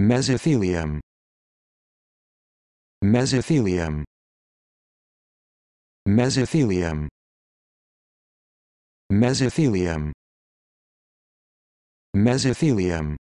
mesothelium mesothelium mesothelium mesothelium mesothelium